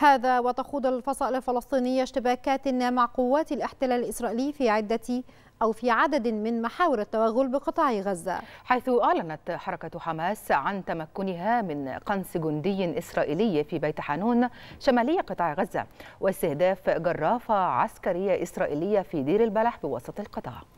هذا وتخوض الفصائل الفلسطينية اشتباكات مع قوات الاحتلال الإسرائيلي في عدة أو في عدد من محاور التوغل بقطاع غزة حيث أعلنت حركة حماس عن تمكنها من قنص جندي إسرائيلي في بيت حانون شمالي قطاع غزة واستهداف جرافة عسكرية إسرائيلية في دير البلح بوسط القطاع